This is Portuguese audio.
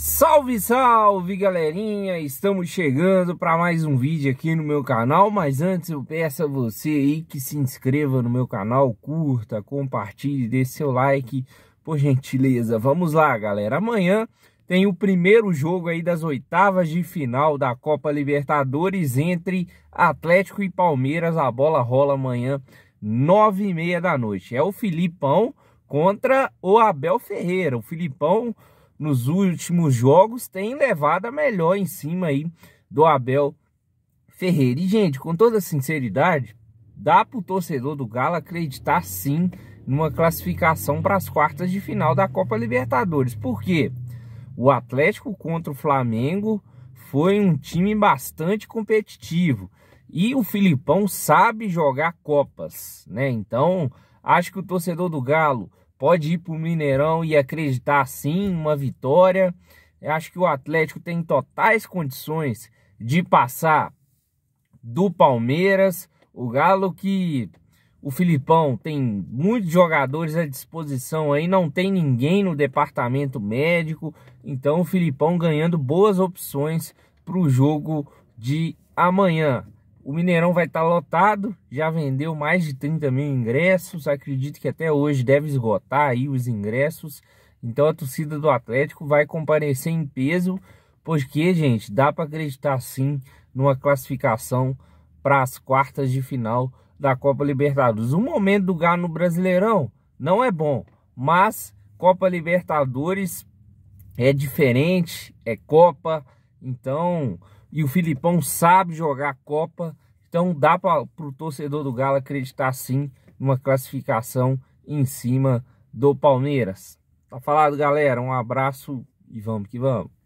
Salve, salve galerinha! Estamos chegando para mais um vídeo aqui no meu canal, mas antes eu peço a você aí que se inscreva no meu canal, curta, compartilhe, dê seu like, por gentileza. Vamos lá, galera. Amanhã tem o primeiro jogo aí das oitavas de final da Copa Libertadores entre Atlético e Palmeiras. A bola rola amanhã, nove e meia da noite. É o Filipão contra o Abel Ferreira. O Filipão nos últimos jogos tem levado a melhor em cima aí do Abel Ferreira. E, gente, com toda sinceridade, dá para o torcedor do Galo acreditar sim numa classificação para as quartas de final da Copa Libertadores. porque O Atlético contra o Flamengo foi um time bastante competitivo. E o Filipão sabe jogar Copas, né? Então, acho que o torcedor do Galo pode ir para o Mineirão e acreditar sim uma vitória. Eu acho que o Atlético tem totais condições de passar do Palmeiras. O Galo que o Filipão tem muitos jogadores à disposição aí, não tem ninguém no departamento médico. Então o Filipão ganhando boas opções para o jogo de amanhã. O Mineirão vai estar tá lotado, já vendeu mais de 30 mil ingressos, acredito que até hoje deve esgotar aí os ingressos. Então a torcida do Atlético vai comparecer em peso, porque, gente, dá para acreditar sim numa classificação para as quartas de final da Copa Libertadores. O momento do Galo no Brasileirão não é bom, mas Copa Libertadores é diferente, é Copa, então, e o Filipão sabe jogar a Copa. Então dá para o torcedor do Galo acreditar sim numa classificação em cima do Palmeiras. Tá falado, galera? Um abraço e vamos que vamos.